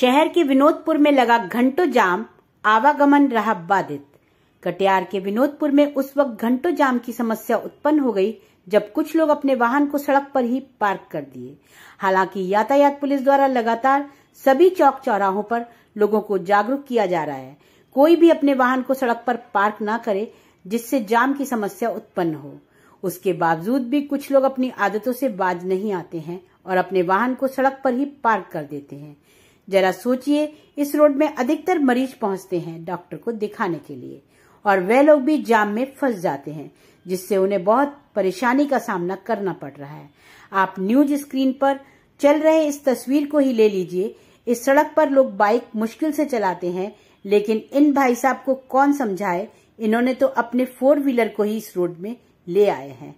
शहर के विनोदपुर में लगा घंटों जाम आवागमन रहा बाधित कटियार के विनोदपुर में उस वक्त घंटों जाम की समस्या उत्पन्न हो गई जब कुछ लोग अपने वाहन को सड़क पर ही पार्क कर दिए हालांकि यातायात पुलिस द्वारा लगातार सभी चौक चौराहों पर लोगों को जागरूक किया जा रहा है कोई भी अपने वाहन को सड़क पर पार्क ना करे जिससे जाम की समस्या उत्पन्न हो उसके बावजूद भी कुछ लोग अपनी आदतों से बाज नहीं आते हैं और अपने वाहन को सड़क पर ही पार्क कर देते हैं जरा सोचिए इस रोड में अधिकतर मरीज पहुंचते हैं डॉक्टर को दिखाने के लिए और वे लोग भी जाम में फंस जाते हैं जिससे उन्हें बहुत परेशानी का सामना करना पड़ रहा है आप न्यूज स्क्रीन पर चल रहे इस तस्वीर को ही ले लीजिए इस सड़क पर लोग बाइक मुश्किल से चलाते हैं लेकिन इन भाई साहब को कौन समझाए इन्होंने तो अपने फोर व्हीलर को ही इस रोड में ले आए हैं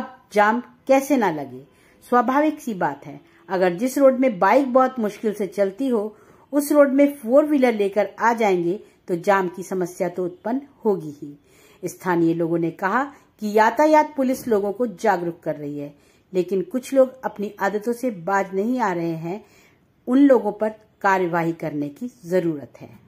अब जाम कैसे ना लगे स्वाभाविक सी बात है अगर जिस रोड में बाइक बहुत मुश्किल से चलती हो उस रोड में फोर व्हीलर लेकर आ जाएंगे तो जाम की समस्या तो उत्पन्न होगी ही स्थानीय लोगों ने कहा कि यातायात पुलिस लोगों को जागरूक कर रही है लेकिन कुछ लोग अपनी आदतों से बाज नहीं आ रहे हैं उन लोगों पर कार्यवाही करने की जरूरत है